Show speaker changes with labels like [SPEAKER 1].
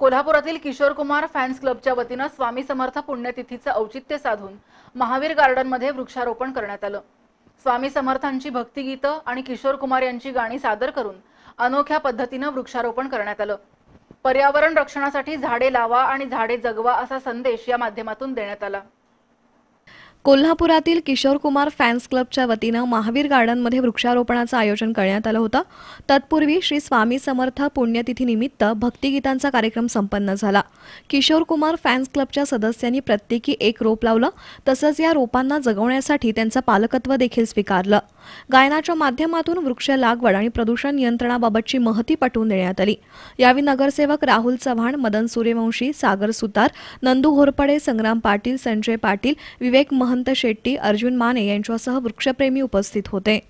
[SPEAKER 1] कोल्हापुरातील किशोर कुमार फॅन्स क्लबच्या वतीनं स्वामी समर्थ पुण्यतिथीचं औचित्य साधून महावीर गार्डनमध्ये वृक्षारोपण करण्यात आलं स्वामी समर्थांची भक्तिगीतं आणि किशोर कुमार यांची गाणी सादर करून अनोख्या पद्धतीनं वृक्षारोपण करण्यात आलं पर्यावरण रक्षणासाठी झाडे लावा आणि झाडे जगवा असा संदेश या माध्यमातून देण्यात आला
[SPEAKER 2] कोल्हापुरातील किशोर कुमार फॅन्स क्लबच्या वतीनं महावीर गार्डनमध्ये वृक्षारोपणाचं आयोजन करण्यात आलं होतं तत्पूर्वी श्री स्वामी समर्थ पुण्यतिथीनिमित्त भक्तिगीतांचा कार्यक्रम संपन्न झाला किशोर कुमार फॅन्स क्लबच्या सदस्यांनी प्रत्येकी एक रोप लावलं तसंच या रोपांना जगवण्यासाठी त्यांचं पालकत्व देखील स्वीकारलं गायनाच्या माध्यमातून वृक्ष लागवड आणि प्रदूषण नियंत्रणाबाबतची महती पटवून देण्यात आली यावेळी नगरसेवक राहुल चव्हाण मदन सूर्यवंशी सागर सुतार नंदू घोरपडे संग्राम पाटील संजय पाटील विवेक मह महंत शेट्टी अर्जुन माने यांच्यासह वृक्षप्रेमी उपस्थित होते